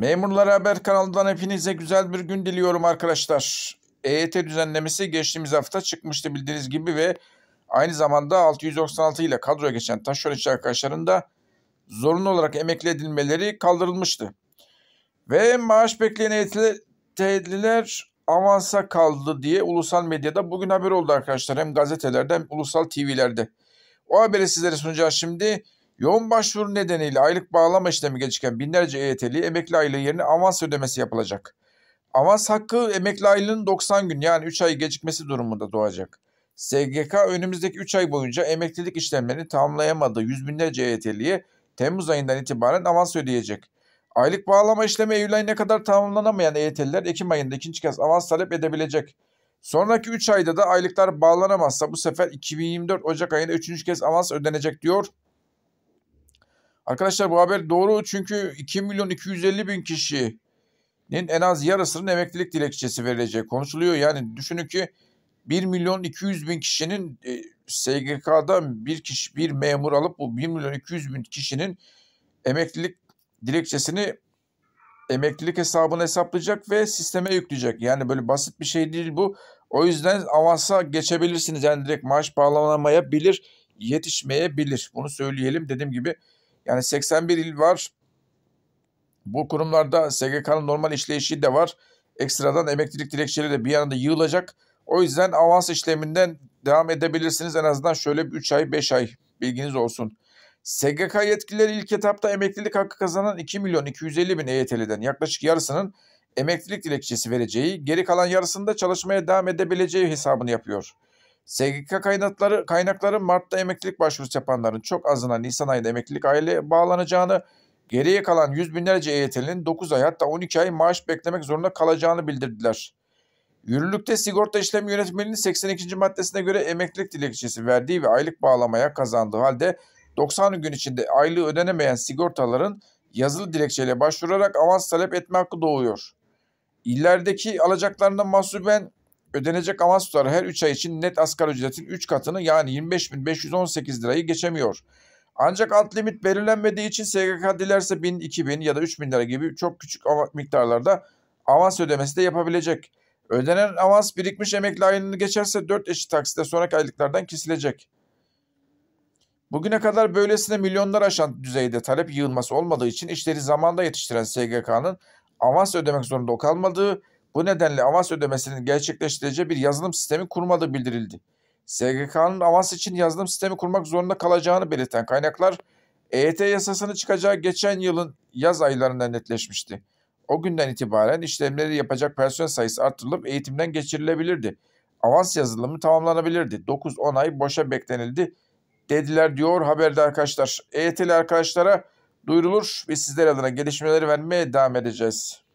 Memurlara Haber kanalından hepinize güzel bir gün diliyorum arkadaşlar. EYT düzenlemesi geçtiğimiz hafta çıkmıştı bildiğiniz gibi ve aynı zamanda 696 ile kadroya geçen taşeron işçi arkadaşların da zorunlu olarak emekli edilmeleri kaldırılmıştı. Ve maaş bekleyen EYT'liler avansa kaldı diye ulusal medyada bugün haber oldu arkadaşlar. Hem gazetelerde hem ulusal TV'lerde. O haberi sizlere sunacağız şimdi. Şimdi Yoğun başvuru nedeniyle aylık bağlama işlemi geciken binlerce EYT'li emekli aylığı yerine avans ödemesi yapılacak. Avans hakkı emekli aylığının 90 gün yani 3 ay gecikmesi durumunda doğacak. SGK önümüzdeki 3 ay boyunca emeklilik işlemlerini tamamlayamadığı yüz binlerce EYT'liye Temmuz ayından itibaren avans ödeyecek. Aylık bağlama işlemi Eylül ayına kadar tamamlanamayan EYT'liler Ekim ayında ikinci kez avans talep edebilecek. Sonraki 3 ayda da aylıklar bağlanamazsa bu sefer 2024 Ocak ayında 3. kez avans ödenecek diyor Arkadaşlar bu haber doğru çünkü 2 milyon 250 bin kişinin en az yarısının emeklilik dilekçesi verileceği konuşuluyor. Yani düşünün ki 1 milyon 200 bin kişinin e, SGK'dan bir kişi bir memur alıp bu 1 milyon 200 bin kişinin emeklilik dilekçesini emeklilik hesabını hesaplayacak ve sisteme yükleyecek. Yani böyle basit bir şey değil bu. O yüzden avansa geçebilirsiniz. Yani direkt maaş bağlanamayabilir, yetişmeyebilir. Bunu söyleyelim. Dediğim gibi yani 81 il var. Bu kurumlarda SGK'nın normal işleyişi de var. Ekstradan emeklilik dilekçeleri de bir yanında yığılacak. O yüzden avans işleminden devam edebilirsiniz. En azından şöyle 3 ay 5 ay bilginiz olsun. SGK yetkilileri ilk etapta emeklilik hakkı kazanan 2 milyon 250 bin EYT'liden yaklaşık yarısının emeklilik dilekçesi vereceği, geri kalan yarısında çalışmaya devam edebileceği hesabını yapıyor. SGK kaynakları, kaynakları Mart'ta emeklilik başvurusu yapanların çok azına Nisan ayında emeklilik aile bağlanacağını, geriye kalan yüz binlerce EYT'linin 9 ay hatta 12 ay maaş beklemek zorunda kalacağını bildirdiler. Yürürlükte sigorta işlem yönetmeliğinin 82. maddesine göre emeklilik dilekçesi verdiği ve aylık bağlamaya kazandığı halde 90 gün içinde aylığı ödenemeyen sigortaların yazılı dilekçeyle başvurarak avans talep etme hakkı doğuyor. İllerdeki alacaklarından mahsuben ödenecek avans tutarı her 3 ay için net asgari ücretin 3 katını yani 25.518 lirayı geçemiyor. Ancak alt limit belirlenmediği için SGK dilerse 1000, 2000 ya da 3000 lira gibi çok küçük miktarlarda avans ödemesi de yapabilecek. Ödenen avans birikmiş emekli ayını geçerse 4 eşit taksitle sonraki aylıklardan kesilecek. Bugüne kadar böylesine milyonlar aşan düzeyde talep yığılması olmadığı için işleri zamanda yetiştiren SGK'nın avans ödemek zorunda kalmadığı bu nedenle avans ödemesinin gerçekleştireceği bir yazılım sistemi kurmadığı bildirildi. SGK'nın avans için yazılım sistemi kurmak zorunda kalacağını belirten kaynaklar EYT yasasını çıkacağı geçen yılın yaz aylarında netleşmişti. O günden itibaren işlemleri yapacak personel sayısı artırılıp eğitimden geçirilebilirdi. Avans yazılımı tamamlanabilirdi. 9-10 ay boşa beklenildi dediler diyor haberde arkadaşlar. EYT'li arkadaşlara duyurulur ve sizler adına gelişmeleri vermeye devam edeceğiz.